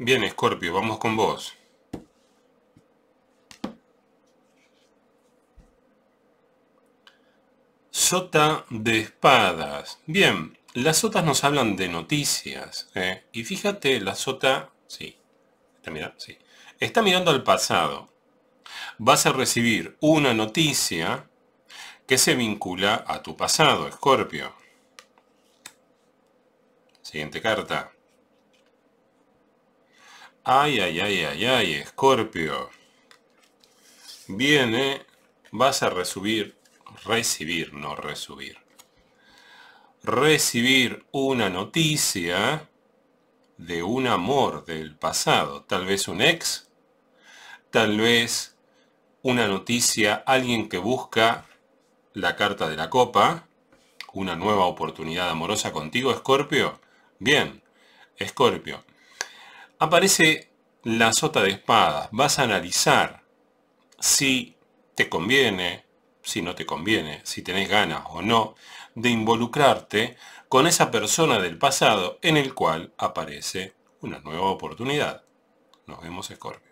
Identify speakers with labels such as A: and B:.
A: Bien, Escorpio, vamos con vos. Sota de espadas. Bien, las sotas nos hablan de noticias. ¿eh? Y fíjate, la sota, sí, está mirando, sí, está mirando al pasado. Vas a recibir una noticia que se vincula a tu pasado, Escorpio. Siguiente carta. Ay, ay, ay, ay, ay, Scorpio. Viene, vas a recibir, recibir, no recibir, Recibir una noticia de un amor del pasado. Tal vez un ex, tal vez una noticia, alguien que busca la carta de la copa, una nueva oportunidad amorosa contigo, Scorpio. Bien, Scorpio aparece la sota de espadas. Vas a analizar si te conviene, si no te conviene, si tenés ganas o no, de involucrarte con esa persona del pasado en el cual aparece una nueva oportunidad. Nos vemos, Scorpio.